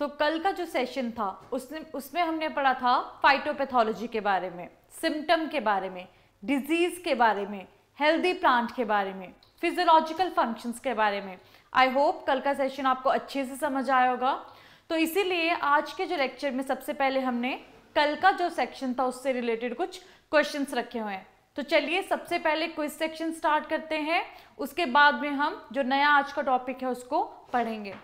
तो कल का जो सेशन था उसने उसमें हमने पढ़ा था फाइटोपैथोलॉजी के बारे में सिम्टम के बारे में डिजीज़ के बारे में हेल्दी प्लांट के बारे में फिजियोलॉजिकल फंक्शंस के बारे में आई होप कल का सेशन आपको अच्छे से समझ आया होगा तो इसीलिए आज के जो लेक्चर में सबसे पहले हमने कल का जो सेक्शन था उससे रिलेटेड कुछ क्वेश्चंस रखे हुए हैं तो चलिए सबसे पहले क्विज सेक्शन स्टार्ट करते हैं उसके बाद में हम जो नया आज का टॉपिक है उसको पढ़ेंगे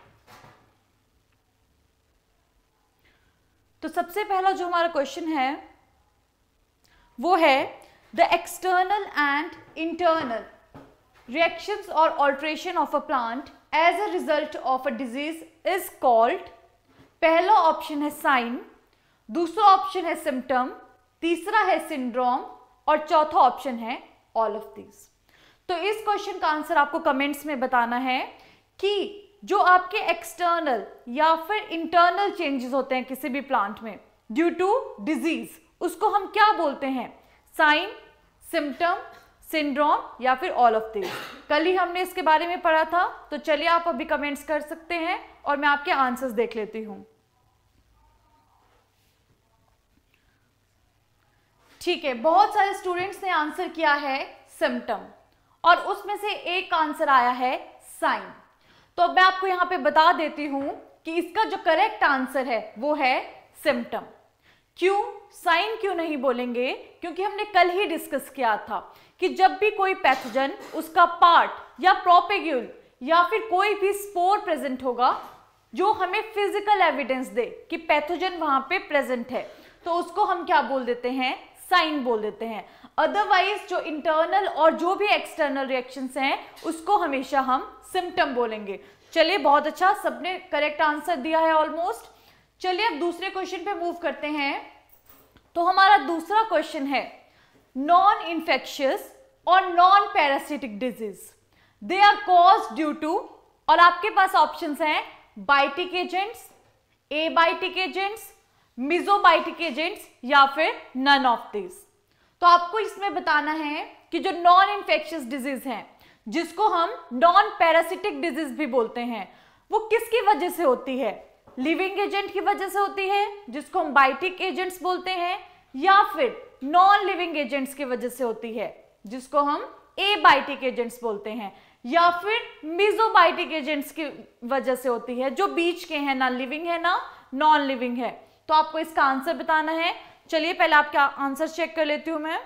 तो सबसे पहला जो हमारा क्वेश्चन है वो है the external and internal reactions और alteration of a plant as a result of a disease is called पहला ऑप्शन है साइन दूसरा ऑप्शन है सिम्टम तीसरा है सिंड्रोम और चौथा ऑप्शन है ऑल ऑफ दीज तो इस क्वेश्चन का आंसर आपको कमेंट्स में बताना है कि जो आपके एक्सटर्नल या फिर इंटरनल चेंजेस होते हैं किसी भी प्लांट में ड्यू टू डिजीज उसको हम क्या बोलते हैं साइन सिम्टम सिंड्रोम या फिर ऑल ऑफ दिस कल ही हमने इसके बारे में पढ़ा था तो चलिए आप अभी कमेंट्स कर सकते हैं और मैं आपके आंसर्स देख लेती हूं ठीक है बहुत सारे स्टूडेंट्स ने आंसर किया है सिम्टम और उसमें से एक आंसर आया है साइन तो अब मैं आपको यहाँ पे बता देती हूं कि इसका जो करेक्ट आंसर है वो है सिम्टम क्यों साइन क्यों नहीं बोलेंगे क्योंकि हमने कल ही डिस्कस किया था कि जब भी कोई पैथोजन उसका पार्ट या प्रोपेग्यूल या फिर कोई भी स्पोर प्रेजेंट होगा जो हमें फिजिकल एविडेंस दे कि पैथोजन वहां पे प्रेजेंट है तो उसको हम क्या बोल देते हैं साइन बोल देते हैं अदरवाइज जो इंटरनल और जो भी एक्सटर्नल रिएक्शंस हैं उसको हमेशा हम सिम्टम बोलेंगे चलिए बहुत अच्छा सबने करेक्ट आंसर दिया है ऑलमोस्ट चलिए अब दूसरे क्वेश्चन पे मूव करते हैं तो हमारा दूसरा क्वेश्चन है नॉन इन्फेक्शियस और non parasitic disease they are caused due to और आपके पास ऑप्शन हैं biotic agents abiotic agents mesobiotic agents या फिर नन ऑफ दिस तो आपको इसमें बताना है कि जो नॉन इन्फेक्शियस डिजीज है जिसको हम नॉन पैरासिटिक डिजीज भी बोलते हैं वो किसकी वजह से होती है लिविंग एजेंट की वजह से होती है जिसको हम बाइटिक एजेंट्स बोलते हैं या फिर नॉन लिविंग एजेंट्स की वजह से होती है जिसको हम एबायोटिक एजेंट्स बोलते हैं या फिर मिजोबाइटिक एजेंट्स की वजह से होती है जो बीच के हैं ना लिविंग है ना नॉन लिविंग है तो आपको इसका आंसर बताना है चलिए पहले आपका आंसर चेक कर लेती हूं मैं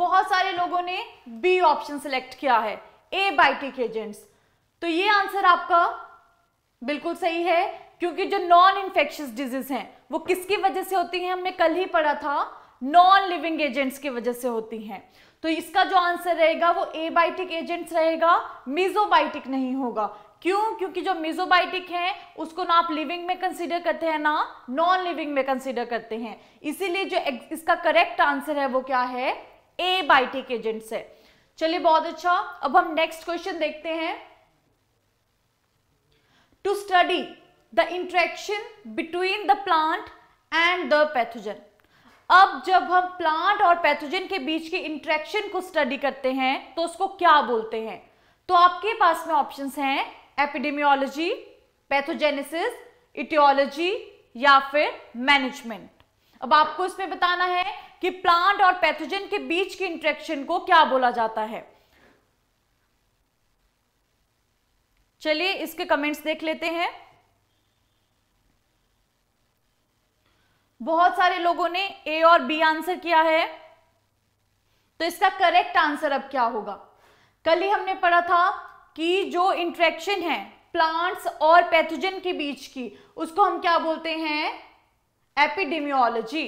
बहुत सारे लोगों ने बी ऑप्शन सिलेक्ट किया है ए बायोटिक एजेंट्स तो ये आंसर आपका बिल्कुल सही है क्योंकि जो नॉन इन्फेक्शियस डिजीज हैं वो किसकी वजह से होती हैं हमने कल ही पढ़ा था नॉन लिविंग एजेंट्स की वजह से होती हैं तो इसका जो आंसर रहेगा वो ए एजेंट्स रहेगा मिजोबायोटिक नहीं होगा क्यों क्योंकि जो मिजोबाइटिक है उसको ना आप लिविंग में कंसिडर करते हैं ना नॉन लिविंग में कंसिडर करते हैं इसीलिए जो इसका करेक्ट आंसर है वो क्या है ए बाइटिक एजेंट है चलिए बहुत अच्छा अब हम नेक्स्ट क्वेश्चन देखते हैं to study the interaction between the plant and the pathogen अब जब हम प्लांट और पैथोजन के बीच के इंट्रैक्शन को स्टडी करते हैं तो उसको क्या बोलते हैं तो आपके पास में ऑप्शंस हैं एपिडेमियोलॉजी पैथोजेनेसिस इटियोलॉजी या फिर मैनेजमेंट अब आपको इसमें बताना है कि प्लांट और पैथोजन के बीच की इंट्रेक्शन को क्या बोला जाता है चलिए इसके कमेंट्स देख लेते हैं बहुत सारे लोगों ने ए और बी आंसर किया है तो इसका करेक्ट आंसर अब क्या होगा कल ही हमने पढ़ा था कि जो इंट्रैक्शन है प्लांट्स और पैथोजन के बीच की उसको हम क्या बोलते हैं एपिडेमियोलॉजी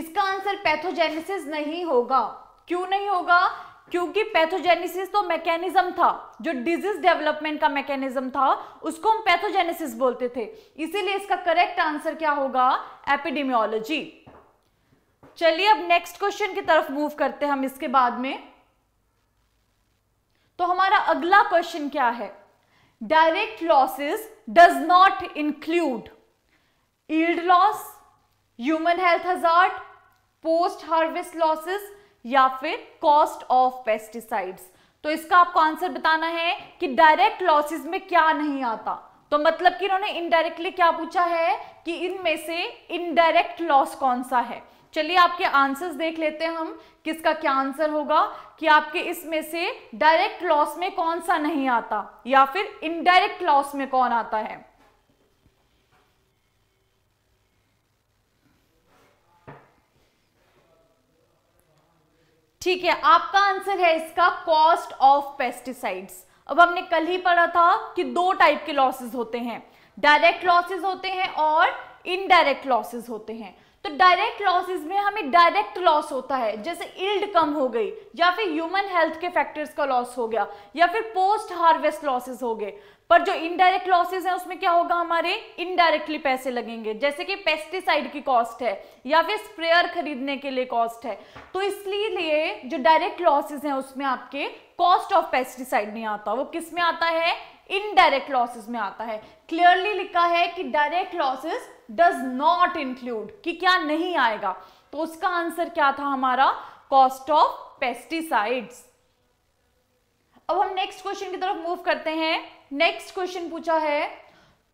इसका आंसर पैथोजेनेसिस नहीं होगा क्यों नहीं होगा क्योंकि पैथोजेनेसिस तो मैकेनिज्म था जो डिजीज डेवलपमेंट का मैकेनिज्म था उसको हम पैथोजेनेसिस बोलते थे इसीलिए इसका करेक्ट आंसर क्या होगा एपिडेमियोलॉजी चलिए अब नेक्स्ट क्वेश्चन की तरफ मूव करते हैं हम इसके बाद में तो हमारा अगला क्वेश्चन क्या है direct losses does not include yield loss human health hazard post harvest losses या फिर कॉस्ट ऑफ पेस्टिसाइड्स तो इसका आपको आंसर बताना है कि डायरेक्ट लॉसेस में क्या नहीं आता तो मतलब कि इन्होंने इनडायरेक्टली क्या पूछा है कि इनमें से इनडायरेक्ट लॉस कौन सा है चलिए आपके आंसर्स देख लेते हैं हम किसका क्या आंसर होगा कि आपके इसमें से डायरेक्ट लॉस में कौन सा नहीं आता या फिर इनडायरेक्ट लॉस में कौन आता है ठीक है आपका आंसर है इसका कॉस्ट ऑफ पेस्टिसाइड्स अब हमने कल ही पढ़ा था कि दो टाइप के लॉसेस होते हैं डायरेक्ट लॉसेस होते हैं और इनडायरेक्ट लॉसेस होते हैं तो डायरेक्ट लॉसेस में हमें डायरेक्ट लॉस होता है जैसे इल्ड कम हो गई या फिर ह्यूमन हेल्थ के फैक्टर्स का लॉस हो गया या फिर पोस्ट हार्वेस्ट लॉसेस हो गए पर जो इनडायरेक्ट लॉसेज हैं उसमें क्या होगा हमारे इनडायरेक्टली पैसे लगेंगे जैसे कि पेस्टिसाइड की कॉस्ट है या फिर स्प्रेयर खरीदने के लिए कॉस्ट है तो इसलिए जो डायरेक्ट लॉसेज हैं उसमें आपके कॉस्ट ऑफ पेस्टिसाइड नहीं आता वो किस में आता है इनडायरेक्ट लॉसेज में आता है क्लियरली लिखा है कि direct losses does not include कि क्या नहीं आएगा तो उसका आंसर क्या था हमारा कॉस्ट ऑफ पेस्टिसाइड्स अब हम नेक्स्ट क्वेश्चन की तरफ मूव करते हैं नेक्स्ट क्वेश्चन पूछा है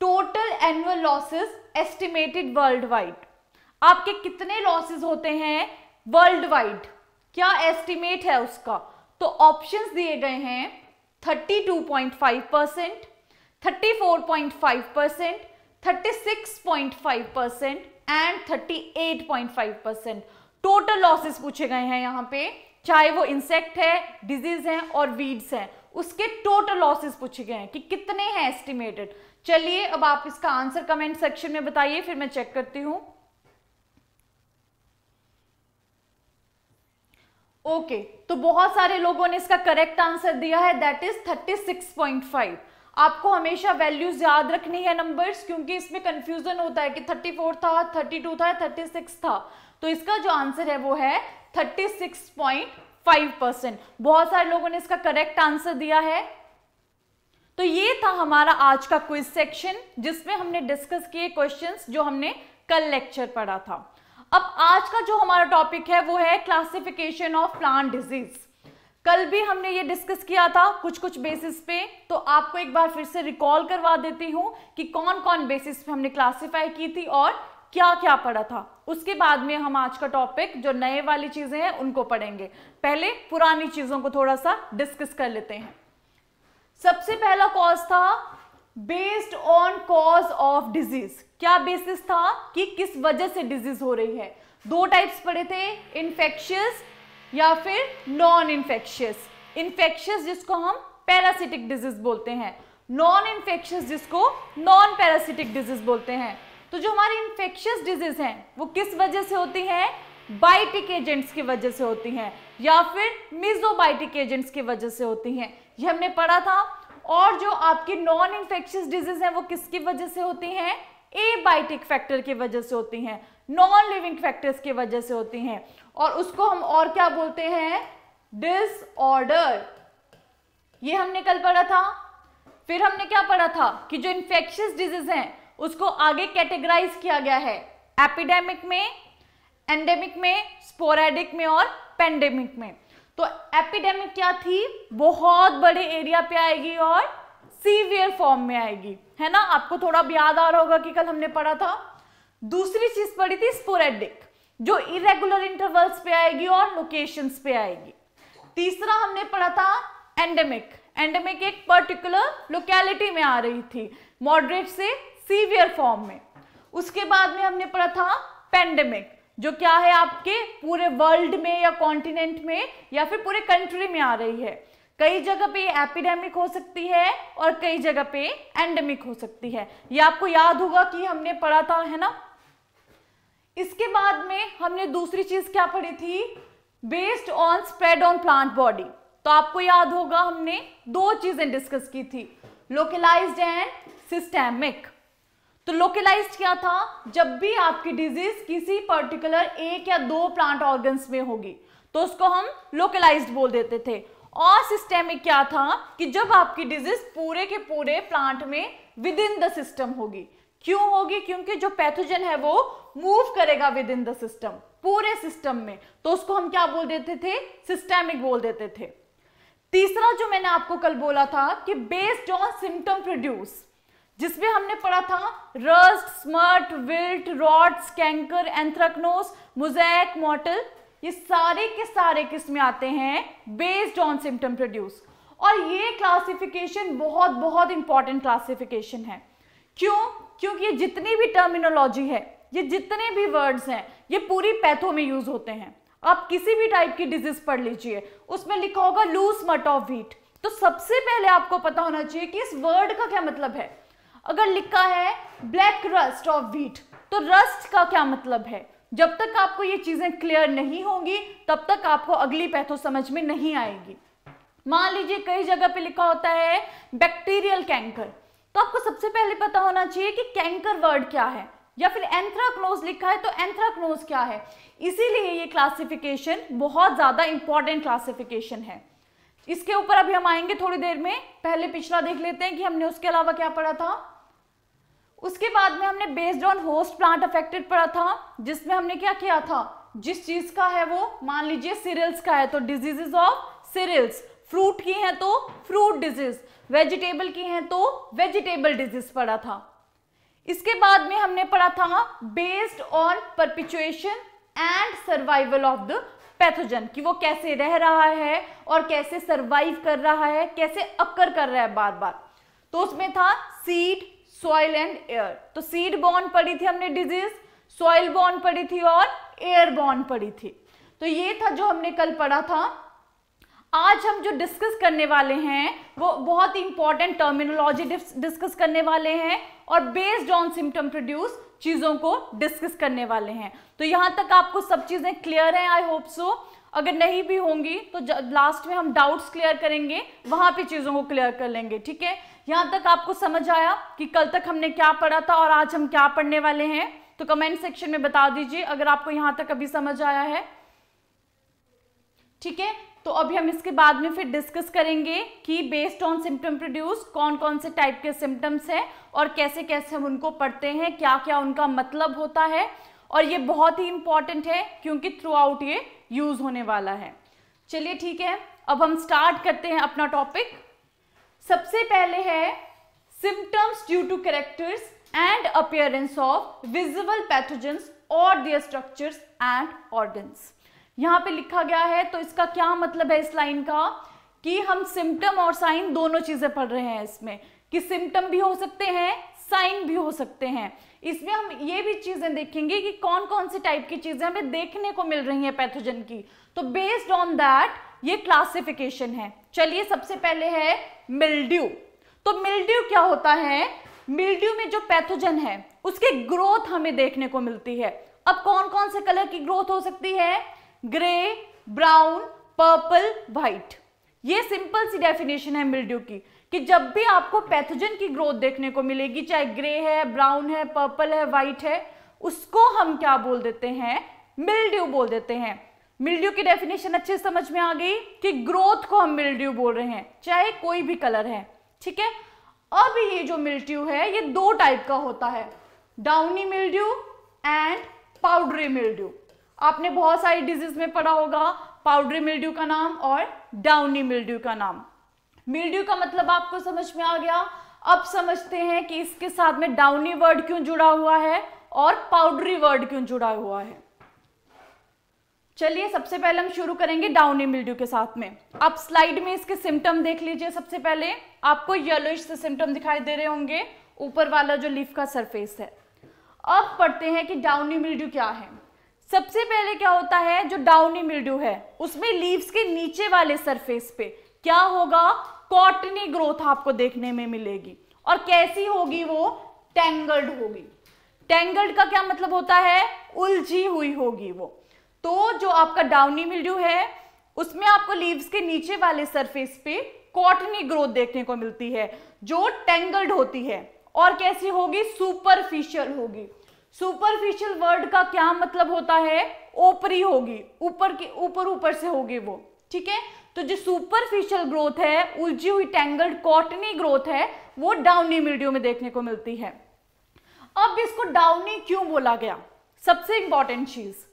total annual losses estimated worldwide आपके कितने लॉसेस होते हैं वर्ल्ड वाइड क्या एस्टिमेट है उसका तो ऑप्शंस दिए गए हैं 32.5 percent 34.5 percent 36.5 percent and 38.5 percent total losses पूछे गए हैं यहां पे चाहे वो इंसेक्ट है डिजीज है और वीड्स है उसके टोटल लॉसेस पूछे गए हैं कि कितने हैं एस्टिमेटेड चलिए अब आप इसका आंसर कमेंट सेक्शन में बताइए फिर मैं चेक करती हूं ओके okay, तो बहुत सारे लोगों ने इसका करेक्ट आंसर दिया है दैट इज 36.5 आपको हमेशा वैल्यूज याद रखनी है नंबर्स क्योंकि इसमें कंफ्यूजन होता है कि 34 था 32 था 36 था तो इसका जो आंसर है वो है 36.5 परसेंट बहुत सारे लोगों ने इसका करेक्ट आंसर दिया है तो ये था हमारा आज का क्विज सेक्शन जिसमें हमने डिस्कस किए क्वेश्चंस जो हमने कल लेक्चर पढ़ा था अब आज का जो हमारा टॉपिक है वो है क्लासिफिकेशन ऑफ प्लांट डिजीज़ कल भी हमने ये डिस्कस किया था कुछ कुछ बेसिस पे तो आपको एक बार फिर से रिकॉल करवा देती हूँ कि कौन कौन बेसिस पे हमने क्लासिफाई की थी और क्या क्या पढ़ा था उसके बाद में हम आज का टॉपिक जो नए वाली चीज़ें हैं उनको पढ़ेंगे पहले पुरानी चीज़ों को थोड़ा सा डिस्कस कर लेते हैं सबसे पहला कॉज था based on cause of disease क्या बेसिस था कि किस वजह से डिजीज हो रही है दो टाइप्स पढ़े थे इन्फेक्शियस या फिर नॉन इन्फेक्शियस इन्फेक्शियस जिसको हम पैरासिटिक डिजीज बोलते हैं नॉन इन्फेक्शियस जिसको नॉन पैरासिटिक डिजीज बोलते हैं तो जो हमारी इन्फेक्शियस डिजीज हैं वो किस वजह से होती हैं बाइटिक एजेंट्स की वजह से होती हैं या फिर मिजोबाइटिक एजेंट्स की वजह से होती हैं ये हमने पढ़ा था और जो आपकी नॉन इन्फेक्शियस डिजीज हैं वो किसकी वजह से होती हैं ए बाइटिक फैक्टर की वजह से होती हैं नॉन लिविंग फैक्टर्स की वजह से होती हैं और उसको हम और क्या बोलते हैं डिसऑर्डर ये हमने कल पढ़ा था फिर हमने क्या पढ़ा था कि जो इंफेक्शियस डिजीज हैं उसको आगे कैटेगराइज किया गया है एपिडेमिक में एंडेमिक में स्पोरेडिक में और पेंडेमिक में तो एपिडेमिक क्या थी बहुत बड़े एरिया पे आएगी और सीवियर फॉर्म में आएगी है ना आपको थोड़ा याद आ रहा होगा कि कल हमने पढ़ा था दूसरी चीज पढ़ी थी स्पोरेडिक जो इरेगुलर इंटरवल्स पे आएगी और लोकेशंस पे आएगी तीसरा हमने पढ़ा था एंडेमिक एंडेमिक एक पर्टिकुलर लोकेलिटी में आ रही थी मॉडरेट से सीवियर फॉर्म में उसके बाद में हमने पढ़ा था पेंडेमिक जो क्या है आपके पूरे वर्ल्ड में या कॉन्टिनेंट में या फिर पूरे कंट्री में आ रही है कई जगह पे एपिडेमिक हो सकती है और कई जगह पे एंडेमिक हो सकती है ये आपको याद होगा कि हमने पढ़ा था है ना इसके बाद में हमने दूसरी चीज क्या पढ़ी थी based on spread on plant body तो आपको याद होगा हमने दो चीजें डिस्कस की थी लोकलाइज्ड एंड सिस्टेमिक तो लोकलाइज्ड क्या था जब भी आपकी डिजीज किसी पर्टिकुलर एक या दो प्लांट ऑर्गन्स में होगी तो उसको हम लोकलाइज्ड बोल देते थे और सिस्टेमिक क्या था कि जब आपकी डिजीज पूरे के पूरे प्लांट में विद इन द सिस्टम होगी क्यों होगी क्योंकि जो पैथोजन है वो मूव करेगा विद इन द सिस्टम पूरे सिस्टम में तो उसको हम क्या बोल देते थे सिस्टेमिक बोल देते थे तीसरा जो मैंने आपको कल बोला था कि बेस्ड ऑन सिम्टम प्रोड्यूस जिसमें हमने पढ़ा था rust smut wilt rot canker anthracnose mosaic mottle ये सारे के सारे किस में आते हैं बेस्ड ऑन सिम्टम प्रोड्यूस और ये क्लासिफिकेशन बहुत बहुत इंपॉर्टेंट क्लासिफिकेशन है क्यों क्योंकि ये जितनी भी टर्मिनोलॉजी है ये जितने भी वर्ड्स हैं ये पूरी पैथो में यूज होते हैं आप किसी भी टाइप की डिजीज पढ़ लीजिए उसमें लिखा होगा लूज मट ऑफ व्हीट तो सबसे पहले आपको पता होना चाहिए कि इस वर्ड का क्या मतलब है अगर लिखा है ब्लैक रस्ट ऑफ व्हीट तो रस्ट का क्या मतलब है जब तक आपको ये चीजें क्लियर नहीं होंगी तब तक आपको अगली पैथो समझ में नहीं आएगी मान लीजिए कई जगह पे लिखा होता है बैक्टीरियल कैंकर तो आपको सबसे पहले पता होना चाहिए कि कैंकर वर्ड क्या है या फिर एंथ्राक्नोज लिखा है तो एंथ्राक्नोज क्या है इसीलिए ये क्लासिफिकेशन बहुत ज़्यादा इंपॉर्टेंट क्लासिफिकेशन है इसके ऊपर अभी हम आएंगे थोड़ी देर में पहले पिछला देख लेते हैं कि हमने उसके अलावा क्या पढ़ा था उसके बाद में हमने based on host plant affected पढ़ा था जिसमें हमने क्या किया था जिस चीज का है वो मान लीजिए सीरियल्स का है तो डिजीजेस ऑफ सीरियल्स फ्रूट की है तो फ्रूट डिजीज वेजिटेबल की हैं तो वेजिटेबल डिजीज पढ़ा था इसके बाद में हमने पढ़ा था based on perpetuation and survival of the pathogen कि वो कैसे रह रहा है और कैसे सर्वाइव कर रहा है कैसे अक्कर कर रहा है बार बार तो उसमें था सीड सॉइल एंड एयर तो सीड बॉन्ड पड़ी थी हमने डिजीज सॉइल बॉन्ड पड़ी थी और एयर बॉन्ड पड़ी थी तो ये था जो हमने कल पढ़ा था आज हम जो डिस्कस करने वाले हैं वो बहुत ही इंपॉर्टेंट टर्मिनोलॉजी डिस्कस करने वाले हैं और बेस्ड ऑन सिम्टम प्रोड्यूस चीज़ों को डिस्कस करने वाले हैं तो यहां तक आपको सब चीज़ें क्लियर हैं आई होप सो अगर नहीं भी होंगी तो लास्ट में हम डाउट्स क्लियर करेंगे वहां पे चीज़ों को क्लियर कर लेंगे ठीक है यहां तक आपको समझ आया कि कल तक हमने क्या पढ़ा था और आज हम क्या पढ़ने वाले हैं तो कमेंट सेक्शन में बता दीजिए अगर आपको यहां तक अभी समझ आया है ठीक है तो अभी हम इसके बाद में फिर डिस्कस करेंगे कि बेस्ड ऑन सिम्टम प्रोड्यूस कौन कौन से टाइप के सिम्टम्स हैं और कैसे कैसे हम उनको पढ़ते हैं क्या क्या उनका मतलब होता है और ये बहुत ही इंपॉर्टेंट है क्योंकि थ्रू आउट ये यूज होने वाला है चलिए ठीक है अब हम स्टार्ट करते हैं अपना टॉपिक सबसे पहले है symptoms due to characters and appearance of visible pathogens और दियर स्ट्रक्चर्स एंड ऑर्गन्स यहाँ पे लिखा गया है तो इसका क्या मतलब है इस लाइन का कि हम सिम्टम और साइन दोनों चीजें पढ़ रहे हैं इसमें कि सिम्टम भी हो सकते हैं साइन भी हो सकते हैं इसमें हम ये भी चीजें देखेंगे कि कौन कौन सी टाइप की चीजें हमें देखने को मिल रही है पैथोजन की तो बेस्ड ऑन दैट ये क्लासिफिकेशन है चलिए सबसे पहले है मिल्ड्यू तो मिल्ड्यू क्या होता है मिल्ड्यू में जो पैथोजन है उसकी ग्रोथ हमें देखने को मिलती है अब कौन कौन से कलर की ग्रोथ हो सकती है ग्रे ब्राउन पर्पल व्हाइट ये सिंपल सी डेफिनेशन है मिल्ड्यू की कि जब भी आपको पैथोजन की ग्रोथ देखने को मिलेगी चाहे ग्रे है ब्राउन है पर्पल है व्हाइट है उसको हम क्या बोल देते हैं मिल्ड्यू बोल देते हैं मिल्ड्यू की डेफिनेशन अच्छे समझ में आ गई कि ग्रोथ को हम मिल्ड्यू बोल रहे हैं चाहे कोई भी कलर है ठीक है अब ये जो मिल्ड्यू है ये दो टाइप का होता है downy mildew and powdery mildew आपने बहुत सारी डिजीज में पढ़ा होगा पाउडरी मिल्ड्यू का नाम और डाउनी मिल्ड्यू का नाम मिल्ड्यू का मतलब आपको समझ में आ गया अब समझते हैं कि इसके साथ में डाउनी वर्ड क्यों जुड़ा हुआ है और पाउडरी वर्ड क्यों जुड़ा हुआ है चलिए सबसे पहले हम शुरू करेंगे डाउनी मिल्ड्यू के साथ में आप स्लाइड में इसके सिम्टम देख लीजिए सबसे पहले आपको येलो से सिम्टम दिखाई दे रहे होंगे ऊपर वाला जो लीफ का सरफेस है अब पढ़ते हैं कि डाउनी मिल्ड्यू क्या है सबसे पहले क्या होता है जो डाउनी मिल्ड्यू है उसमें लीव्स के नीचे वाले सरफेस पे क्या होगा कॉटनी ग्रोथ आपको देखने में मिलेगी और कैसी होगी वो टेंगल्ड होगी टेंगल्ड का क्या मतलब होता है उलझी हुई होगी वो तो जो आपका डाउनी मिल्ड्यू है उसमें आपको लीव्स के नीचे वाले सरफेस पे कॉटनी ग्रोथ देखने को मिलती है जो टेंगल्ड होती है और कैसी होगी सुपरफिशियल होगी सुपरफिशियल वर्ड का क्या मतलब होता है ओपरी होगी ऊपर की ऊपर ऊपर से होगी वो ठीक है तो जो सुपरफिशियल ग्रोथ है उलझी हुई टैंगल्ड कॉटनी ग्रोथ है वो डाउनी मिल्डियो में देखने को मिलती है अब इसको डाउनी क्यों बोला गया सबसे इंपॉर्टेंट चीज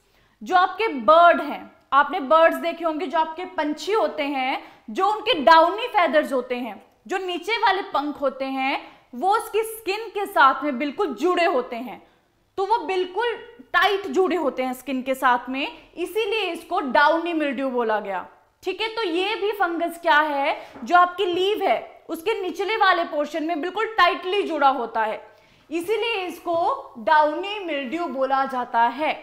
जो आपके बर्ड हैं आपने बर्ड्स देखे होंगे जो आपके पंछी होते हैं जो उनके डाउनी फैदर्स होते हैं जो नीचे वाले पंख होते हैं वो उसकी स्किन के साथ में बिल्कुल जुड़े होते हैं तो वो बिल्कुल टाइट जुड़े होते हैं स्किन के साथ में इसीलिए इसको डाउनी मिल्ड्यू बोला गया ठीक है तो ये भी फंगस क्या है जो आपकी लीव है उसके निचले वाले पोर्शन में बिल्कुल टाइटली जुड़ा होता है इसीलिए इसको डाउनी मिल्ड्यू बोला जाता है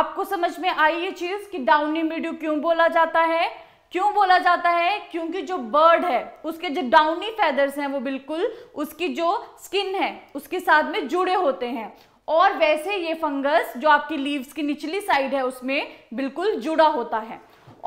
आपको समझ में आई ये चीज कि डाउनी मिल्ड्यू क्यों बोला जाता है क्यों बोला जाता है क्योंकि जो बर्ड है उसके जो डाउनी फेदर्स हैं वो बिल्कुल उसकी जो स्किन है उसके साथ में जुड़े होते हैं और वैसे ये फंगस जो आपकी लीव्स की निचली साइड है उसमें बिल्कुल जुड़ा होता है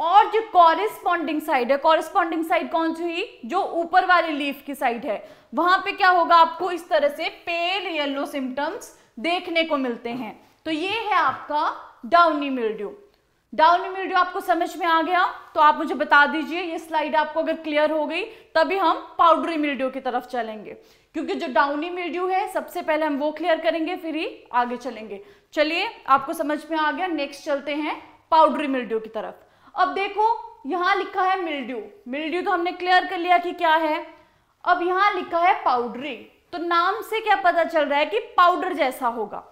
और जो कॉरेस्पॉन्डिंग साइड है कॉरेस्पॉन्डिंग साइड कौन सी हुई जो ऊपर वाली लीफ की साइड है वहां पे क्या होगा आपको इस तरह से पेल येलो सिम्टम्स देखने को मिलते हैं तो ये है आपका डाउनी मिल्ड्यू डाउनी मिल्ड्यू आपको समझ में आ गया तो आप मुझे बता दीजिए ये स्लाइड आपको अगर क्लियर हो गई तभी हम पाउडरी मिल्ड्यू की तरफ चलेंगे क्योंकि जो डाउनी मिल्ड्यू है सबसे पहले हम वो क्लियर करेंगे फिर ही आगे चलेंगे चलिए आपको समझ में आ गया नेक्स्ट चलते हैं पाउडरी मिल्ड्यू की तरफ अब देखो यहां लिखा है मिल्ड्यू मिल्ड्यू तो हमने क्लियर कर लिया कि क्या है अब यहां लिखा है पाउडरी तो नाम से क्या पता चल रहा है कि पाउडर जैसा होगा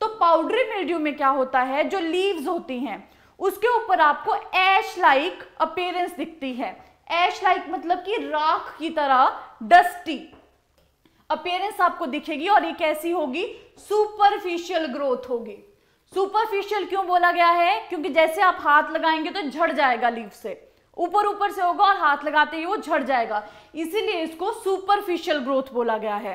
तो पाउडरी मिल्ड्यू में क्या होता है जो लीव्स होती हैं उसके ऊपर आपको एश लाइक अपेयरेंस दिखती है एश लाइक मतलब कि राख की तरह डस्टी अपियरेंस आपको दिखेगी और ये कैसी होगी सुपरफिशियल ग्रोथ होगी सुपरफिशियल क्यों बोला गया है क्योंकि जैसे आप हाथ लगाएंगे तो झड़ जाएगा लीव से ऊपर ऊपर से होगा और हाथ लगाते ही वो झड़ जाएगा इसीलिए इसको सुपरफिशियल ग्रोथ बोला गया है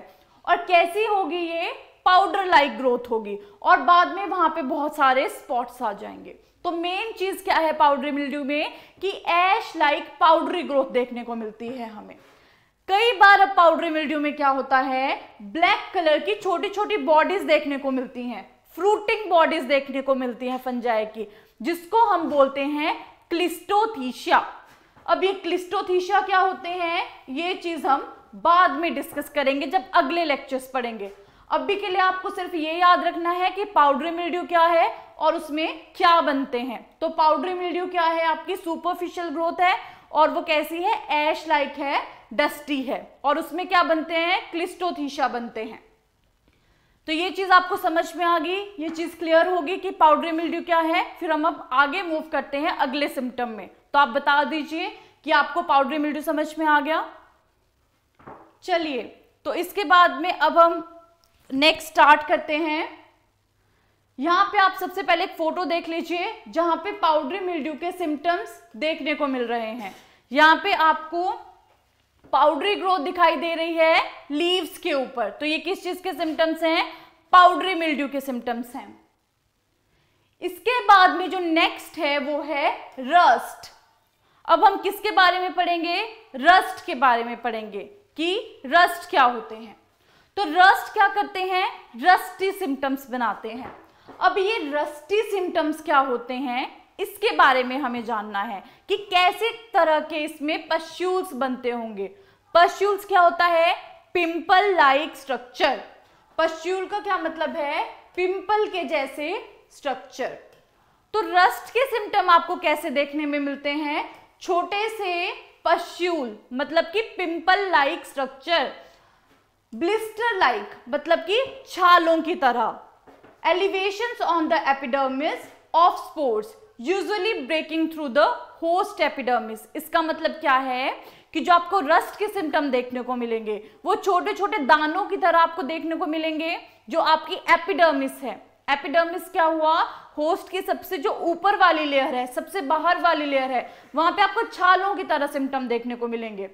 और कैसी होगी ये पाउडर लाइक ग्रोथ होगी और बाद में वहां पे बहुत सारे स्पॉट्स आ जाएंगे तो मेन चीज क्या है पाउडरी मिल्ड्यू में कि एश लाइक पाउडरी ग्रोथ देखने को मिलती है हमें कई बार अब पाउडरी मिल्ड्यू में क्या होता है ब्लैक कलर की छोटी छोटी बॉडीज देखने को मिलती हैं फ्रूटिंग बॉडीज देखने को मिलती हैं फंजाई की जिसको हम बोलते हैं क्लिस्टोथीशिया अब ये क्लिस्टोथीशिया क्या होते हैं ये चीज हम बाद में डिस्कस करेंगे जब अगले लेक्चर्स पढ़ेंगे अभी के लिए आपको सिर्फ ये याद रखना है कि पाउडरी मिल्ड्यू क्या है और उसमें क्या बनते हैं तो पाउडरी मिल्ड्यू क्या है आपकी सुपरफिशियल ग्रोथ है और वो कैसी है एश लाइक है डस्टी है और उसमें क्या बनते हैं क्लिस्टोथीशा बनते हैं तो ये चीज आपको समझ में आ गई ये चीज क्लियर होगी कि पाउडरी मिल्ड्यू क्या है फिर हम अब आगे मूव करते हैं अगले सिम्टम में तो आप बता दीजिए कि आपको पाउडरी मिल्ड्यू समझ में आ गया चलिए तो इसके बाद में अब हम नेक्स्ट स्टार्ट करते हैं यहां पे आप सबसे पहले एक फोटो देख लीजिए जहां पे पाउडरी मिल्ड्यू के सिम्टम्स देखने को मिल रहे हैं यहां पे आपको पाउडरी ग्रोथ दिखाई दे रही है लीव्स के ऊपर तो ये किस चीज के सिम्टम्स हैं पाउडरी मिल्ड्यू के सिम्टम्स हैं इसके बाद में जो नेक्स्ट है वो है रस्ट अब हम किसके बारे में पढ़ेंगे रस्ट के बारे में पढ़ेंगे कि रस्ट क्या होते हैं तो रस्ट क्या करते हैं रस्टी सिम्टम्स बनाते हैं अब ये रस्टी सिम्टम्स क्या होते हैं इसके बारे में हमें जानना है कि कैसे तरह के इसमें पश्यूल्स बनते होंगे पस्ट्यूल्स क्या होता है पिंपल लाइक स्ट्रक्चर पश्चूल का क्या मतलब है पिंपल के जैसे स्ट्रक्चर तो रस्ट के सिम्टम आपको कैसे देखने में मिलते हैं छोटे से पश्यूल मतलब कि pimple like structure blister like मतलब कि छालों की तरह elevation on the epidermis of spores usually breaking through the host epidermis इसका मतलब क्या है कि जो आपको रस्ट के सिम्टम देखने को मिलेंगे वो छोटे छोटे दानों की तरह आपको देखने को मिलेंगे जो आपकी एपिडर्मिस है एपिडर्मिस क्या हुआ होस्ट की सबसे जो ऊपर वाली लेयर है सबसे बाहर वाली लेयर है वहां पे आपको छालों की तरह सिम्टम देखने को मिलेंगे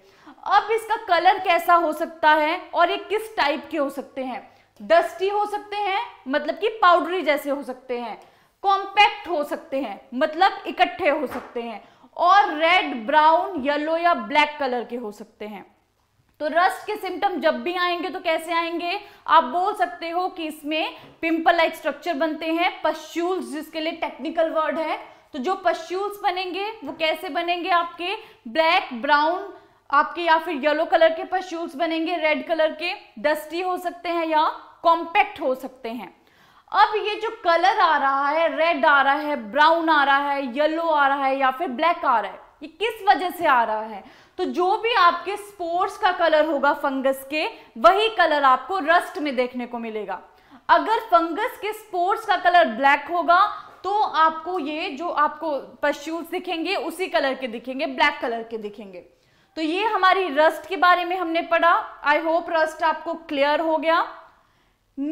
अब इसका कलर कैसा हो सकता है और ये किस टाइप के हो सकते हैं डस्टी हो सकते हैं मतलब कि पाउडरी जैसे हो सकते हैं कॉम्पैक्ट हो सकते हैं मतलब इकट्ठे हो सकते हैं और रेड ब्राउन येलो या ब्लैक कलर के हो सकते हैं तो रस्ट के सिम्टम जब भी आएंगे तो कैसे आएंगे आप बोल सकते हो कि इसमें पिंपल लाइक स्ट्रक्चर बनते हैं पश्यूल्स जिसके लिए टेक्निकल वर्ड है तो जो पश्यूल्स बनेंगे वो कैसे बनेंगे आपके ब्लैक ब्राउन आपके या फिर येलो कलर के पश्यूल्स बनेंगे रेड कलर के डस्टी हो सकते हैं या कॉम्पैक्ट हो सकते हैं अब ये जो कलर आ रहा है रेड आ रहा है ब्राउन आ रहा है येलो आ रहा है या फिर ब्लैक आ रहा है ये किस वजह से आ रहा है तो जो भी आपके स्पोर्ट्स का कलर होगा फंगस के वही कलर आपको रस्ट में देखने को मिलेगा अगर फंगस के स्पोर्ट्स का कलर ब्लैक होगा तो आपको ये जो आपको पश्यूल्स दिखेंगे उसी कलर के दिखेंगे ब्लैक कलर के दिखेंगे तो ये हमारी रस्ट के बारे में हमने पढ़ा आई होप रस्ट आपको क्लियर हो गया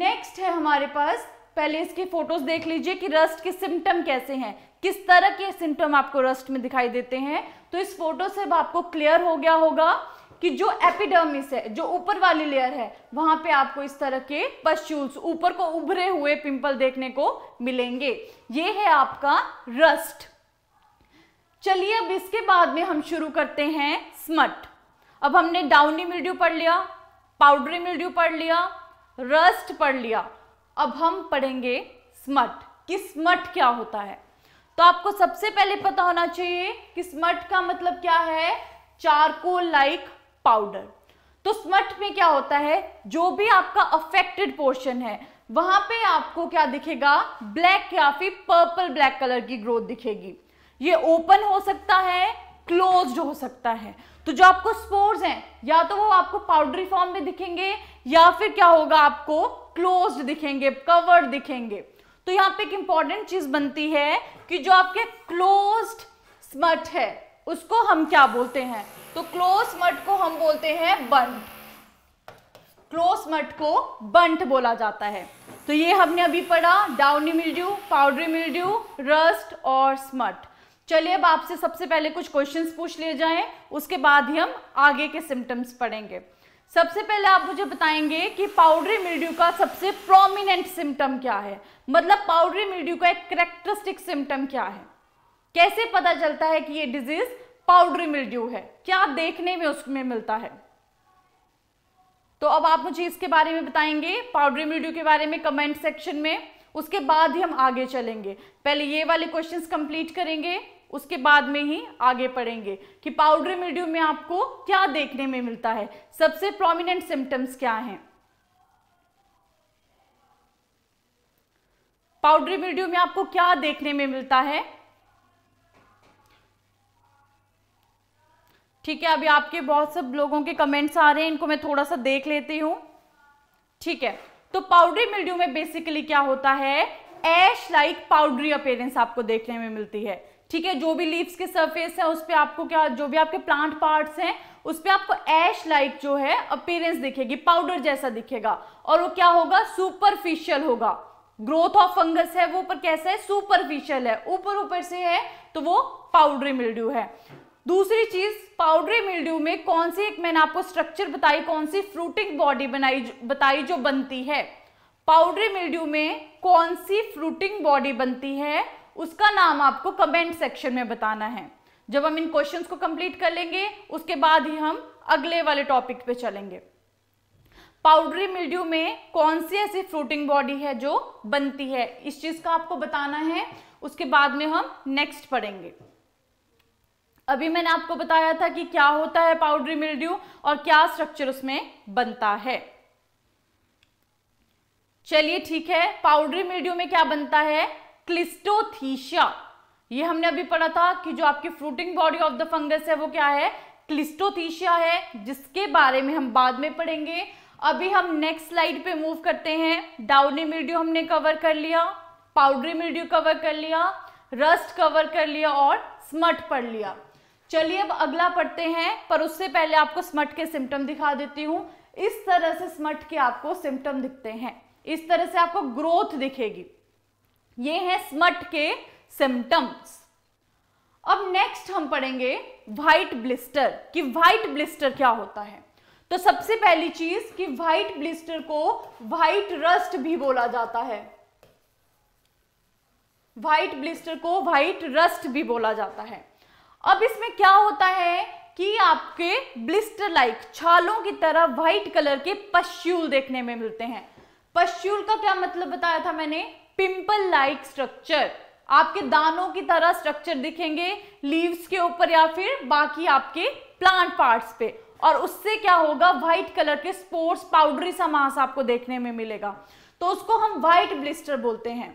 नेक्स्ट है हमारे पास पहले इसके फोटोज देख लीजिए कि रस्ट के सिम्टम कैसे हैं किस तरह के सिम्टम आपको रस्ट में दिखाई देते हैं तो इस फोटो से आपको क्लियर हो गया होगा कि जो एपिडर्मिस है जो ऊपर वाली लेयर है वहां पे आपको इस तरह के पश्चूल्स ऊपर को उभरे हुए पिंपल देखने को मिलेंगे ये है आपका रस्ट चलिए अब इसके बाद में हम शुरू करते हैं स्मट अब हमने डाउनी मिल्ड्यू पढ़ लिया पाउडरी मिल्ड्यू पढ़ लिया रस्ट पढ़ लिया अब हम पढ़ेंगे स्मट कि स्मट क्या होता है तो आपको सबसे पहले पता होना चाहिए कि स्मट का मतलब क्या है चारकोल लाइक पाउडर तो स्मट में क्या होता है जो भी आपका अफेक्टेड पोर्शन है वहां पे आपको क्या दिखेगा ब्लैक या फिर पर्पल ब्लैक कलर की ग्रोथ दिखेगी ये ओपन हो सकता है क्लोज्ड हो सकता है तो जो आपको स्पोर्स हैं या तो वो आपको पाउडरी फॉर्म में दिखेंगे या फिर क्या होगा आपको क्लोज दिखेंगे कवर्ड दिखेंगे तो यहाँ पे एक इंपॉर्टेंट चीज बनती है कि जो आपके क्लोज स्मट है उसको हम क्या बोलते हैं तो क्लोज स्मट को हम बोलते हैं बंट क्लोज मट को बंट बोला जाता है तो ये हमने अभी पढ़ा downy mildew powdery mildew rust और स्मट चलिए अब आपसे सबसे पहले कुछ क्वेश्चंस पूछ लिए जाएं उसके बाद ही हम आगे के सिम्टम्स पढ़ेंगे सबसे पहले आप मुझे बताएंगे कि पाउडरी मिल्ड्यू का सबसे प्रोमिनेंट सिम्टम क्या है मतलब पाउडरी मिल्ड्यू का एक करेक्टरिस्टिक सिम्टम क्या है कैसे पता चलता है कि ये डिजीज पाउडरी मिल्ड्यू है क्या देखने में उसमें मिलता है तो अब आप मुझे इसके बारे में बताएंगे पाउडरी मिल्ड्यू के बारे में कमेंट सेक्शन में उसके बाद ही हम आगे चलेंगे पहले ये वाले क्वेश्चंस कंप्लीट करेंगे उसके बाद में ही आगे पढ़ेंगे कि पाउडरी मीडियम में आपको क्या देखने में मिलता है सबसे प्रोमिनेंट सिम्टम्स क्या हैं पाउडरी मीडियो में आपको क्या देखने में मिलता है ठीक है अभी आपके बहुत सब लोगों के कमेंट्स आ रहे हैं इनको मैं थोड़ा सा देख लेती हूं ठीक है तो पाउडरी मिल्ड्यू में बेसिकली क्या होता है एश लाइक पाउडरी अपेयरेंस आपको देखने में मिलती है ठीक है जो भी लीव्स के सरफेस है उस पर आपको क्या जो भी आपके प्लांट पार्ट्स हैं उस पर आपको एश लाइक जो है अपीरेंस दिखेगी पाउडर जैसा दिखेगा और वो क्या होगा सुपरफिशियल होगा ग्रोथ ऑफ फंगस है वो ऊपर कैसा है सुपरफिशियल है ऊपर ऊपर से है तो वो पाउडरी मिल्ड्यू है दूसरी चीज पाउडरी मिल्ड्यू में कौन सी एक मैंने आपको स्ट्रक्चर बताई कौन सी फ्रूटिंग बॉडी बनाई बताई जो बनती है पाउडरी मिल्ड्यू में कौन सी फ्रूटिंग बॉडी बनती है उसका नाम आपको कमेंट सेक्शन में बताना है जब हम इन क्वेश्चंस को कंप्लीट कर लेंगे उसके बाद ही हम अगले वाले टॉपिक पे चलेंगे पाउडरी मिल्ड्यू में कौन सी ऐसी फ्लोटिंग बॉडी है जो बनती है इस चीज का आपको बताना है उसके बाद में हम नेक्स्ट पढ़ेंगे अभी मैंने आपको बताया था कि क्या होता है पाउडरी मिल्ड्यू और क्या स्ट्रक्चर उसमें बनता है चलिए ठीक है पाउडरी मिल्ड्यू में क्या बनता है क्लिस्टोथीशिया ये हमने अभी पढ़ा था कि जो आपकी fruiting body of the fungus है वो क्या है क्लिस्टोथीशिया है जिसके बारे में हम बाद में पढ़ेंगे अभी हम नेक्स्ट स्लाइड पे मूव करते हैं डाउनी मिल्ड्यू हमने कवर कर लिया पाउडरी मिल्ड्यू कवर कर लिया रस्ट कवर कर लिया और स्मट पढ़ लिया चलिए अब अगला पढ़ते हैं पर उससे पहले आपको स्मट के सिम्टम दिखा देती हूँ इस तरह से स्मट के आपको सिम्टम दिखते हैं इस तरह से आपको ग्रोथ दिखेगी ये हैं स्मट के सिम्टम्स अब नेक्स्ट हम पढ़ेंगे व्हाइट ब्लिस्टर कि व्हाइट ब्लिस्टर क्या होता है तो सबसे पहली चीज कि व्हाइट ब्लिस्टर को व्हाइट रस्ट भी बोला जाता है व्हाइट ब्लिस्टर को व्हाइट रस्ट भी बोला जाता है अब इसमें क्या होता है कि आपके ब्लिस्टर लाइक छालों की तरह व्हाइट कलर के पश्चूल देखने में मिलते हैं पश्चूल का क्या मतलब बताया था मैंने पिंपल लाइक स्ट्रक्चर आपके दानों की तरह स्ट्रक्चर दिखेंगे लीव्स के ऊपर या फिर बाकी आपके प्लांट पार्ट्स पे और उससे क्या होगा व्हाइट कलर के स्पोर्ट्स पाउडरी सा मास आपको देखने में मिलेगा तो उसको हम व्हाइट ब्लिस्टर बोलते हैं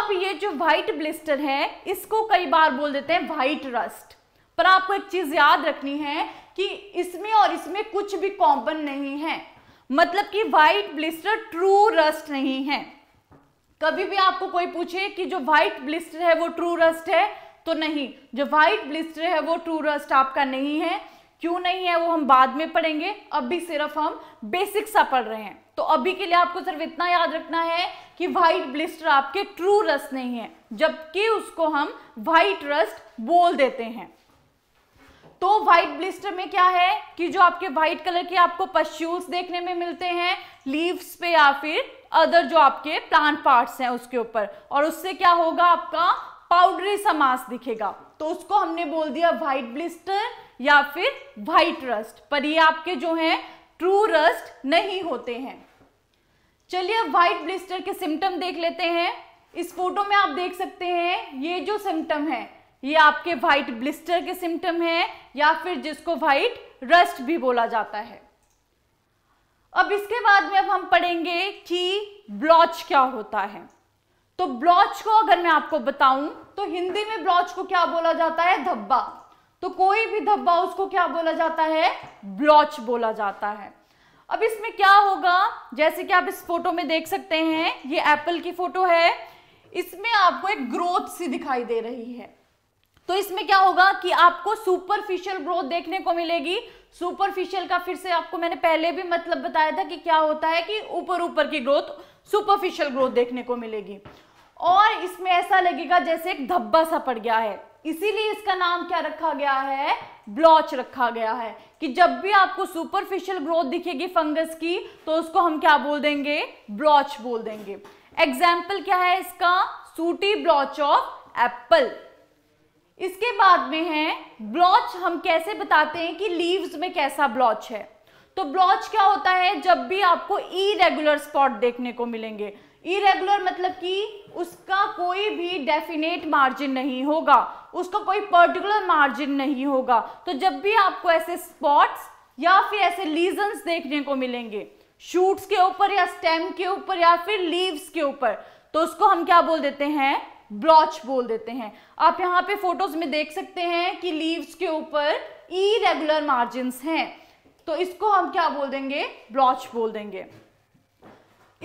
अब ये जो व्हाइट ब्लिस्टर है इसको कई बार बोल देते हैं व्हाइट रस्ट पर आपको एक चीज याद रखनी है कि इसमें और इसमें कुछ भी कॉमन नहीं है मतलब कि व्हाइट ब्लिस्टर ट्रू रस्ट नहीं है कभी भी आपको कोई पूछे कि जो व्हाइट ब्लिस्टर है वो ट्रू रस्ट है तो नहीं जो व्हाइट ब्लिस्टर है वो ट्रू रस्ट आपका नहीं है क्यों नहीं है वो हम बाद में पढ़ेंगे अभी सिर्फ हम बेसिक सा पढ़ रहे हैं तो अभी के लिए आपको सिर्फ इतना याद रखना है कि व्हाइट ब्लिस्टर आपके ट्रू रस्ट नहीं है जबकि उसको हम व्हाइट रस्ट बोल देते हैं तो व्हाइट ब्लिस्टर में क्या है कि जो आपके व्हाइट कलर के आपको पश्यूल्स देखने में मिलते हैं लीव्स पे या फिर अदर जो आपके प्लांट पार्ट्स हैं उसके ऊपर और उससे क्या होगा आपका पाउडरी समास दिखेगा तो उसको हमने बोल दिया व्हाइट ब्लिस्टर या फिर व्हाइट रस्ट पर ये आपके जो हैं ट्रू रस्ट नहीं होते हैं चलिए व्हाइट ब्लिस्टर के सिम्टम देख लेते हैं इस फोटो में आप देख सकते हैं ये जो सिम्टम है ये आपके व्हाइट ब्लिस्टर के सिम्टम है या फिर जिसको वाइट रस्ट भी बोला जाता है अब इसके बाद में अब हम पढ़ेंगे कि ब्लॉच क्या होता है तो ब्लॉच को अगर मैं आपको बताऊं तो हिंदी में ब्लॉच को क्या बोला जाता है धब्बा तो कोई भी धब्बा उसको क्या बोला जाता है ब्लॉच बोला जाता है अब इसमें क्या होगा जैसे कि आप इस फोटो में देख सकते हैं ये एप्पल की फोटो है इसमें आपको एक ग्रोथ सी दिखाई दे रही है तो इसमें क्या होगा कि आपको सुपरफिशियल ग्रोथ देखने को मिलेगी सुपरफिशियल का फिर से आपको मैंने पहले भी मतलब बताया था कि क्या होता है कि ऊपर ऊपर की ग्रोथ सुपरफिशियल ग्रोथ देखने को मिलेगी और इसमें ऐसा लगेगा जैसे एक धब्बा सा पड़ गया है इसीलिए इसका नाम क्या रखा गया है ब्लॉच रखा गया है कि जब भी आपको सुपरफिशियल ग्रोथ दिखेगी फंगस की तो उसको हम क्या बोल देंगे ब्लॉच बोल देंगे एग्जाम्पल क्या है इसका सूटी ब्लॉच ऑफ एप्पल इसके बाद में है ब्लॉच हम कैसे बताते हैं कि लीव्स में कैसा ब्लॉच है तो ब्लॉच क्या होता है जब भी आपको इरेगुलर स्पॉट देखने को मिलेंगे इरेगुलर मतलब कि उसका कोई भी डेफिनेट मार्जिन नहीं होगा उसका कोई पर्टिकुलर मार्जिन नहीं होगा तो जब भी आपको ऐसे स्पॉट्स या फिर ऐसे लीजन्स देखने को मिलेंगे शूट्स के ऊपर या स्टेम के ऊपर या फिर लीव्स के ऊपर तो उसको हम क्या बोल देते हैं ब्रॉच बोल देते हैं आप यहाँ पे फोटोज में देख सकते हैं कि लीव्स के ऊपर इरेगुलर मार्जिन हैं तो इसको हम क्या बोल देंगे ब्रॉच बोल देंगे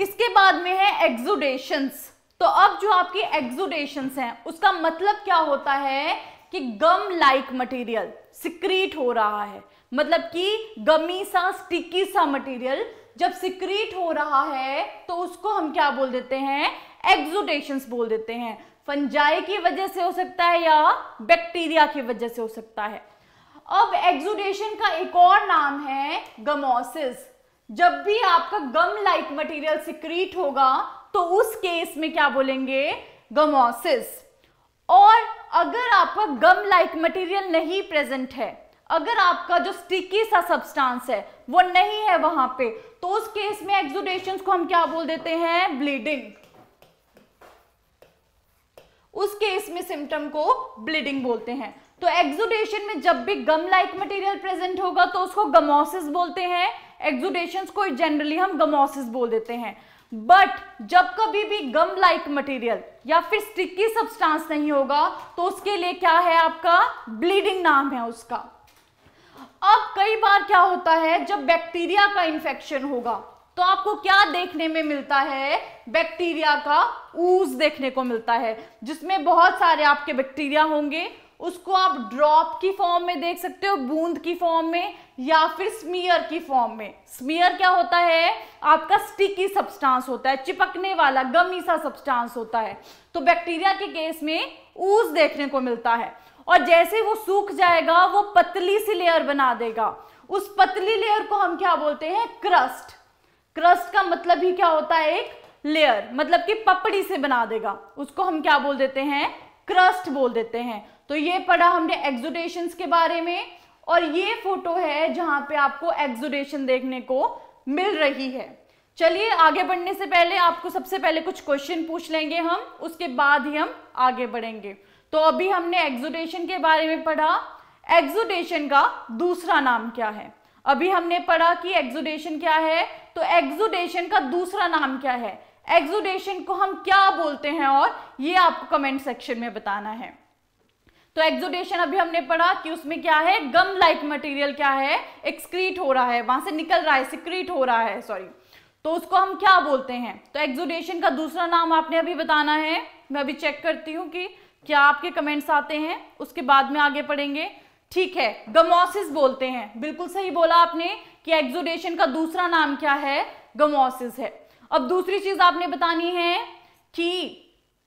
इसके बाद में है एक्सुडेशंस तो अब जो आपकी एक्सुडेशंस हैं उसका मतलब क्या होता है कि गम लाइक मटेरियल सिक्रीट हो रहा है मतलब कि गमी सा स्टिकी सा मटेरियल जब सिक्रीट हो रहा है तो उसको हम क्या बोल देते हैं एक्सुडेशंस बोल देते हैं फंजाई की वजह से हो सकता है या बैक्टीरिया की वजह से हो सकता है अब एक्सुडेशन का एक और नाम है गमोसिस जब भी आपका गम लाइक मटेरियल सिक्रीट होगा तो उस केस में क्या बोलेंगे गमोसिस और अगर आपका गम लाइक मटेरियल नहीं प्रेजेंट है अगर आपका जो स्टिकी सा सब्सटेंस है वो नहीं है वहां पे तो उस केस में एक्सुडेशन को हम क्या बोल देते हैं ब्लीडिंग उस केस में सिम्टम को ब्लीडिंग बोलते हैं तो एक्सुडेशन में जब भी गम लाइक मटेरियल प्रेजेंट होगा तो उसको गमोसिस बोलते हैं एक्सुडेशन को जनरली हम गमोसिस बोल देते हैं बट जब कभी भी गम लाइक मटेरियल या फिर स्टिकी सब्सटेंस नहीं होगा तो उसके लिए क्या है आपका ब्लीडिंग नाम है उसका अब कई बार क्या होता है जब बैक्टीरिया का इंफेक्शन होगा तो आपको क्या देखने में मिलता है बैक्टीरिया का ऊज देखने को मिलता है जिसमें बहुत सारे आपके बैक्टीरिया होंगे उसको आप ड्रॉप की फॉर्म में देख सकते हो बूंद की फॉर्म में या फिर स्मीयर की फॉर्म में स्मीयर क्या होता है आपका स्टिकी सब्सटेंस होता है चिपकने वाला गमी सा सब्सटेंस होता है तो बैक्टीरिया के केस में ऊज देखने को मिलता है और जैसे वो सूख जाएगा वो पतली सी लेयर बना देगा उस पतली लेयर को हम क्या बोलते हैं क्रस्ट क्रस्ट का मतलब ही क्या होता है एक लेयर मतलब कि पपड़ी से बना देगा उसको हम क्या बोल देते हैं क्रस्ट बोल देते हैं तो ये पढ़ा हमने एक्जुडेशन के बारे में और ये फोटो है जहां पे आपको एक्जुडेशन देखने को मिल रही है चलिए आगे बढ़ने से पहले आपको सबसे पहले कुछ क्वेश्चन पूछ लेंगे हम उसके बाद ही हम आगे बढ़ेंगे तो अभी हमने एक्जुडेशन के बारे में पढ़ा एक्जुडेशन का दूसरा नाम क्या है अभी हमने पढ़ा कि एक्सुडेशन क्या है तो एक्सुडेशन का दूसरा नाम क्या है एक्जुडेशन को हम क्या बोलते हैं और ये आपको कमेंट सेक्शन में बताना है तो एक्जुडेशन अभी हमने पढ़ा कि उसमें क्या है गम लाइक मटेरियल क्या है एक्सक्रीट हो रहा है वहां से निकल रहा है सिक्रीट हो रहा है सॉरी तो उसको हम क्या बोलते हैं तो एक्जुडेशन का दूसरा नाम आपने अभी बताना है मैं अभी चेक करती हूँ कि क्या आपके कमेंट्स आते हैं उसके बाद में आगे पढ़ेंगे ठीक है गमोसिस बोलते हैं बिल्कुल सही बोला आपने कि एक्सोडेशन का दूसरा नाम क्या है गमोसिस है अब दूसरी चीज आपने बतानी है कि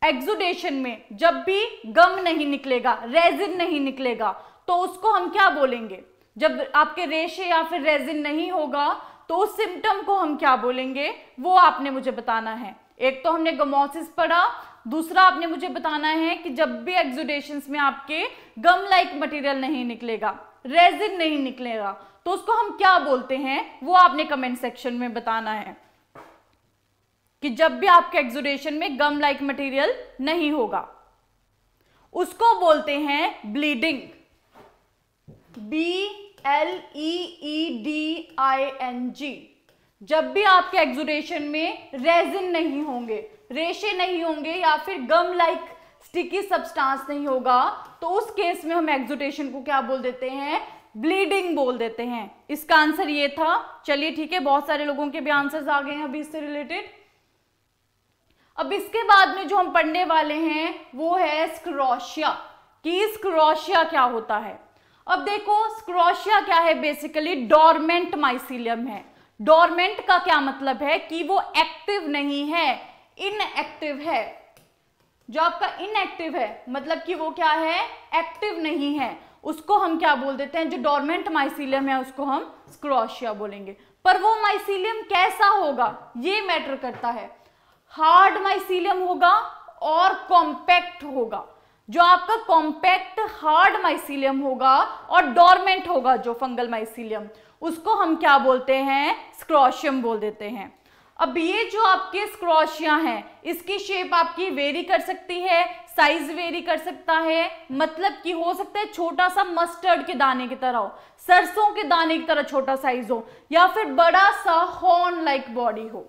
एक्सोडेशन में जब भी गम नहीं निकलेगा रेजिन नहीं निकलेगा तो उसको हम क्या बोलेंगे जब आपके रेशे या फिर रेजिन नहीं होगा तो उस सिम्टम को हम क्या बोलेंगे वो आपने मुझे बताना है एक तो हमने गमोसिस पढ़ा दूसरा आपने मुझे बताना है कि जब भी एक्जुडेशन में आपके गम लाइक मटेरियल नहीं निकलेगा रेजिन नहीं निकलेगा तो उसको हम क्या बोलते हैं वो आपने कमेंट सेक्शन में बताना है कि जब भी आपके एक्जुडेशन में गम लाइक मटेरियल नहीं होगा उसको बोलते हैं bleeding B L E E D I N G जब भी आपके एक्जुडेशन में रेजिन नहीं होंगे रेशे नहीं होंगे या फिर गम लाइक स्टिकी सब्सटेंस नहीं होगा तो उस केस में हम एक्सुटेशन को क्या बोल देते हैं ब्लीडिंग बोल देते हैं इसका आंसर ये था चलिए ठीक है बहुत सारे लोगों के भी आंसर्स आ गए हैं अभी इससे रिलेटेड अब इसके बाद में जो हम पढ़ने वाले हैं वो है स्क्रोशिया कि स्क्रोशिया क्या होता है अब देखो स्क्रोशिया क्या है बेसिकली डोरमेंट माइसिलियम है डोरमेंट का क्या मतलब है कि वो एक्टिव नहीं है इनएक्टिव है जो आपका इनएक्टिव है मतलब कि वो क्या है एक्टिव नहीं है उसको हम क्या बोल देते हैं जो डॉर्मेंट माइसिलियम है उसको हम स्क्रोशिया बोलेंगे पर वो माइसिलियम कैसा होगा ये मैटर करता है हार्ड माइसिलियम होगा और कॉम्पैक्ट होगा जो आपका कॉम्पैक्ट हार्ड माइसिलियम होगा और डॉर्मेंट होगा जो फंगल माइसिलियम उसको हम क्या बोलते हैं स्क्रोशियम बोल देते हैं अब ये जो आपके स्क्रोशिया हैं इसकी शेप आपकी वेरी कर सकती है साइज वेरी कर सकता है मतलब कि हो सकता है छोटा सा मस्टर्ड के दाने की तरह हो सरसों के दाने की तरह छोटा साइज हो या फिर बड़ा सा हॉर्न लाइक बॉडी हो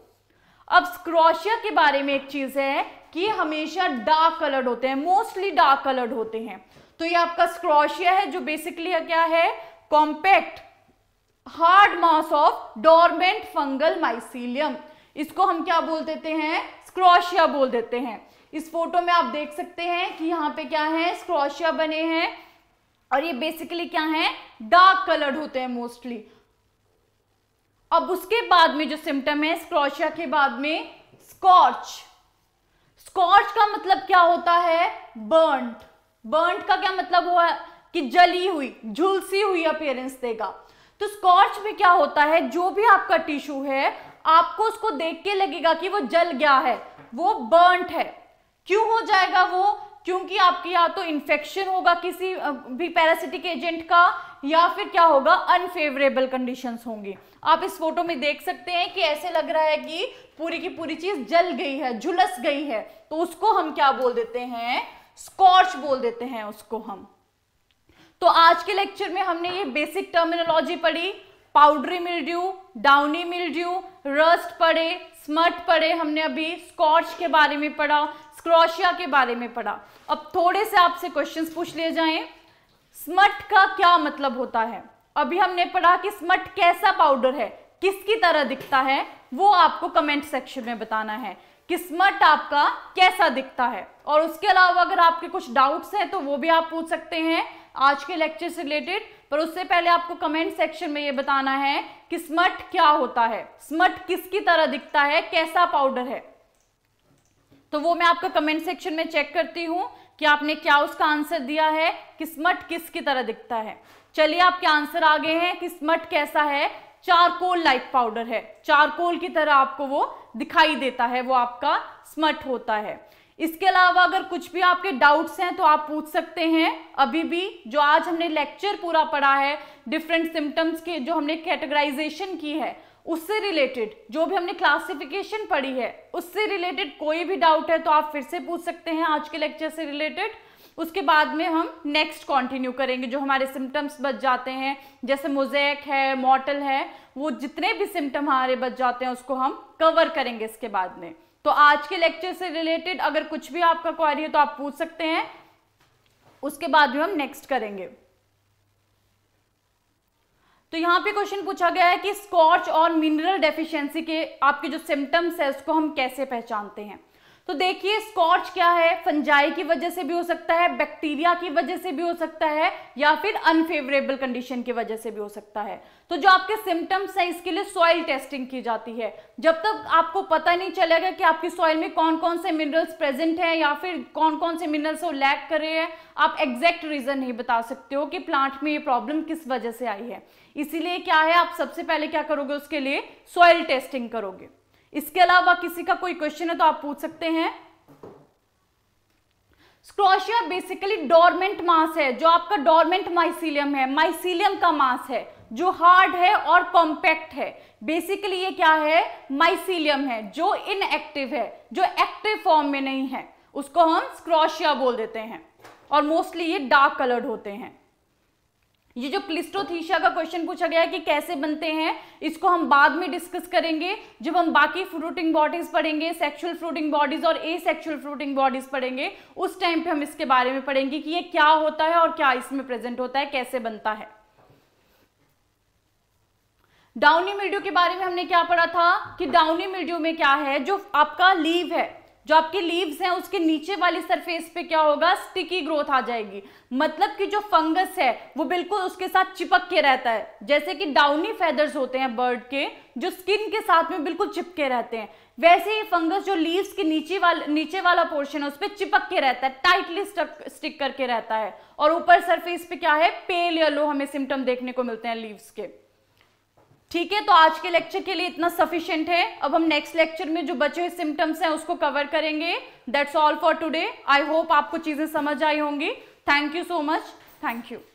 अब स्क्रोशिया के बारे में एक चीज है कि हमेशा डार्क कलर्ड होते हैं मोस्टली डार्क कलर्ड होते हैं तो ये आपका स्क्रॉशिया है जो बेसिकली क्या है compact hard mass of dormant fungal mycelium इसको हम क्या बोल देते हैं स्क्रोशिया बोल देते हैं इस फोटो में आप देख सकते हैं कि यहाँ पे क्या है स्क्रोशिया बने हैं और ये बेसिकली क्या है डार्क कलर्ड होते हैं मोस्टली अब उसके बाद में जो सिम्टम है स्क्रोशिया के बाद में स्कॉर्च स्कॉर्च का मतलब क्या होता है बर्नड बर्नड का क्या मतलब हुआ कि जली हुई झुलसी हुई अपेयरेंस देगा तो स्कॉर्च में क्या होता है जो भी आपका टिश्यू है आपको उसको देख के लगेगा कि वो जल गया है वो बर्नट है क्यों हो जाएगा वो क्योंकि आपके यहाँ तो इन्फेक्शन होगा किसी भी पैरासिटिक एजेंट का या फिर क्या होगा अनफेवरेबल कंडीशंस होंगी आप इस फोटो में देख सकते हैं कि ऐसे लग रहा है कि पूरी की पूरी चीज जल गई है झुलस गई है तो उसको हम क्या बोल देते हैं स्कॉर्च बोल देते हैं उसको हम तो आज के लेक्चर में हमने ये बेसिक टर्मिनोलॉजी पढ़ी powdery mildew downy mildew rust पड़े स्मट पढ़े हमने अभी स्कॉच के बारे में पढ़ा स्क्रोशिया के बारे में पढ़ा अब थोड़े से आपसे क्वेश्चंस पूछ लिए जाएं स्मट का क्या मतलब होता है अभी हमने पढ़ा कि स्मट कैसा पाउडर है किसकी तरह दिखता है वो आपको कमेंट सेक्शन में बताना है कि स्मट आपका कैसा दिखता है और उसके अलावा अगर आपके कुछ डाउट्स हैं तो वो भी आप पूछ सकते हैं आज के लेक्चर से रिलेटेड पर उससे पहले आपको कमेंट सेक्शन में ये बताना है कि स्मट क्या होता है स्मट किसकी तरह दिखता है कैसा पाउडर है तो वो मैं आपका कमेंट सेक्शन में चेक करती हूं कि आपने क्या उसका आंसर दिया है कि स्मट किसकी तरह दिखता है चलिए आपके आंसर आगे हैं कि स्मट कैसा है चारकोल लाइक पाउडर है चारकोल की तरह आपको वो दिखाई देता है वो आपका स्मट होता है इसके अलावा अगर कुछ भी आपके डाउट्स हैं तो आप पूछ सकते हैं अभी भी जो आज हमने लेक्चर पूरा पढ़ा है डिफरेंट सिम्टम्स के जो हमने कैटेगराइजेशन की है उससे रिलेटेड जो भी हमने क्लासिफिकेशन पढ़ी है उससे रिलेटेड कोई भी डाउट है तो आप फिर से पूछ सकते हैं आज के लेक्चर से रिलेटेड उसके बाद में हम नेक्स्ट कंटिन्यू करेंगे जो हमारे सिम्टम्स बच जाते हैं जैसे मोजैक है मॉटल है वो जितने भी सिम्टम हमारे बच जाते हैं उसको हम कवर करेंगे इसके बाद में तो आज के लेक्चर से रिलेटेड अगर कुछ भी आपका क्वारी है तो आप पूछ सकते हैं उसके बाद भी हम नेक्स्ट करेंगे तो यहां पे क्वेश्चन पूछा गया है कि स्कॉच और मिनरल डेफिशिएंसी के आपके जो सिम्टम्स है उसको हम कैसे पहचानते हैं तो देखिए स्कॉच क्या है फंजाई की वजह से भी हो सकता है बैक्टीरिया की वजह से भी हो सकता है या फिर अनफेवरेबल कंडीशन की वजह से भी हो सकता है तो जो आपके सिम्टम्स हैं इसके लिए सॉइल टेस्टिंग की जाती है जब तक आपको पता नहीं चलेगा कि आपकी सॉइल में कौन कौन से मिनरल्स प्रेजेंट हैं या फिर कौन कौन से मिनरल्स वो लैक कर रहे हैं आप एग्जैक्ट रीजन नहीं बता सकते हो कि प्लांट में ये प्रॉब्लम किस वजह से आई है इसीलिए क्या है आप सबसे पहले क्या करोगे उसके लिए सॉइल टेस्टिंग करोगे इसके अलावा किसी का कोई क्वेश्चन है तो आप पूछ सकते हैं स्क्रोशिया बेसिकली डोरमेंट मास है जो आपका डोरमेंट माइसिलियम है माइसिलियम का मास है जो हार्ड है और कॉम्पैक्ट है बेसिकली ये क्या है माइसिलियम है जो इनएक्टिव है जो एक्टिव फॉर्म में नहीं है उसको हम स्क्रोशिया बोल देते हैं और मोस्टली ये डार्क कलर्ड होते हैं ये जो प्लिस्टोथीशिया का क्वेश्चन पूछा गया है कि कैसे बनते हैं इसको हम बाद में डिस्कस करेंगे जब हम बाकी फ्रूटिंग बॉडीज पढ़ेंगे सेक्सुअल फ्रूटिंग बॉडीज और ए सेक्सुअल फ्रूटिंग बॉडीज पढ़ेंगे उस टाइम पे हम इसके बारे में पढ़ेंगे कि ये क्या होता है और क्या इसमें प्रेजेंट होता है कैसे बनता है डाउनी मिर्डियो के बारे में हमने क्या पढ़ा था कि डाउनी मिर्डियो में क्या है जो आपका लीव है जो आपके लीव्स हैं उसके नीचे वाली सरफेस पे क्या होगा स्टिकी ग्रोथ आ जाएगी मतलब कि जो फंगस है वो बिल्कुल उसके साथ चिपक के रहता है जैसे कि डाउनी फेदर्स होते हैं बर्ड के जो स्किन के साथ में बिल्कुल चिपके रहते हैं वैसे ही फंगस जो लीव्स के नीचे वाले नीचे वाला पोर्शन है उस पर चिपक के रहता है टाइटली स्टिक करके रहता है और ऊपर सरफेस पे क्या है पेल येलो हमें सिम्टम देखने को मिलते हैं लीव्स के ठीक है तो आज के लेक्चर के लिए इतना सफिशियंट है अब हम नेक्स्ट लेक्चर में जो बचे हुए सिम्टम्स हैं उसको कवर करेंगे that's all for today I hope आपको चीज़ें समझ आई होंगी thank you so much thank you